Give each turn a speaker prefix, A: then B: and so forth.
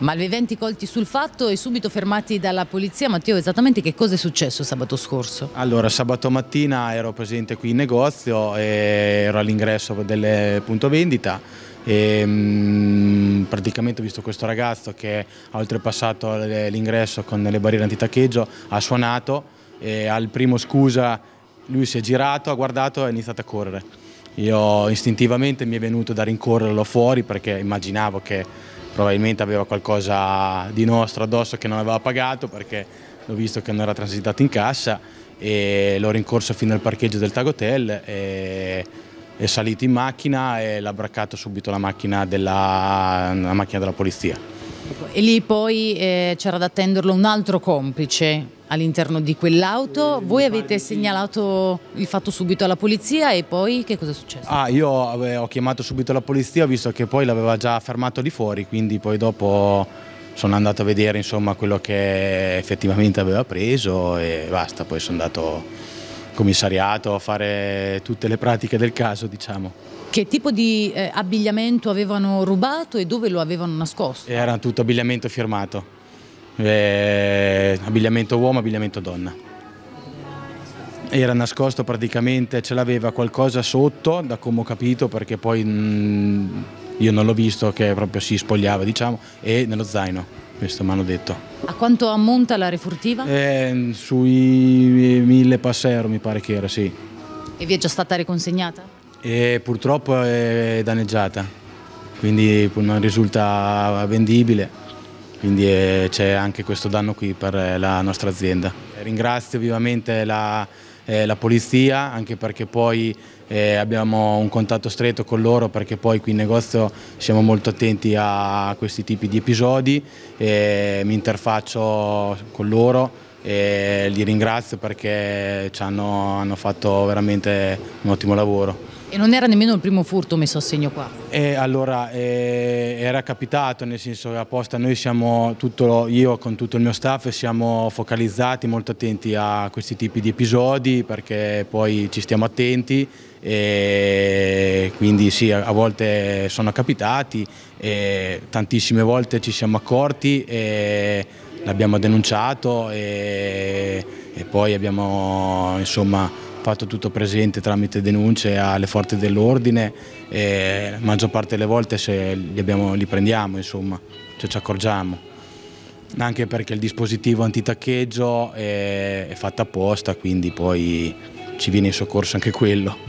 A: Malviventi colti sul fatto e subito fermati dalla polizia. Matteo, esattamente che cosa è successo sabato scorso?
B: Allora, sabato mattina ero presente qui in negozio, ero all'ingresso del punto vendita e ehm, mh, praticamente ho visto questo ragazzo che ha oltrepassato l'ingresso con le barriere antitaccheggio, ha suonato e al primo scusa lui si è girato, ha guardato e ha iniziato a correre. Io istintivamente mi è venuto da rincorrerlo fuori perché immaginavo che probabilmente aveva qualcosa di nostro addosso che non aveva pagato perché l'ho visto che non era transitato in cassa e l'ho rincorso fino al parcheggio del Tagotel e è salito in macchina e l'ha braccato subito la macchina della, la macchina della polizia.
A: Ecco, e lì poi eh, c'era da attenderlo un altro complice
B: all'interno di
A: quell'auto. Voi avete segnalato il fatto subito alla polizia e poi che cosa è successo?
B: Ah, io eh, ho chiamato subito la polizia, visto che poi l'aveva già fermato lì fuori, quindi poi dopo sono andato a vedere insomma, quello che effettivamente aveva preso e basta, poi sono andato commissariato a fare tutte le pratiche del caso, diciamo.
A: Che tipo di eh, abbigliamento avevano rubato e dove lo avevano
B: nascosto? Era tutto abbigliamento firmato, eh, abbigliamento uomo, abbigliamento donna. Era nascosto praticamente, ce l'aveva qualcosa sotto, da come ho capito, perché poi mh, mm, io non l'ho visto, che proprio si spogliava, diciamo, e nello zaino, questo mi hanno detto.
A: A quanto ammonta la refurtiva?
B: Eh, sui eh, mille passero mi pare che era, sì.
A: E vi è già stata riconsegnata?
B: e purtroppo è danneggiata, quindi non risulta vendibile quindi eh, c'è anche questo danno qui per eh, la nostra azienda. Ringrazio vivamente la, eh, la polizia anche perché poi eh, abbiamo un contatto stretto con loro perché poi qui in negozio siamo molto attenti a questi tipi di episodi, e mi interfaccio con loro e li ringrazio perché ci hanno, hanno fatto veramente un ottimo lavoro.
A: E non era nemmeno il primo furto messo a segno qua?
B: E allora eh, era capitato, nel senso che apposta noi siamo, tutto, io con tutto il mio staff siamo focalizzati, molto attenti a questi tipi di episodi perché poi ci stiamo attenti e quindi sì, a volte sono capitati e tantissime volte ci siamo accorti e l'abbiamo denunciato e, e, poi abbiamo insomma, fatto tutto presente tramite denunce alle forze dell'ordine e la maggior parte delle volte li, abbiamo, li, prendiamo, insomma, cioè ci accorgiamo. Anche perché il dispositivo antitaccheggio è, è fatto apposta, quindi poi ci viene in soccorso anche quello.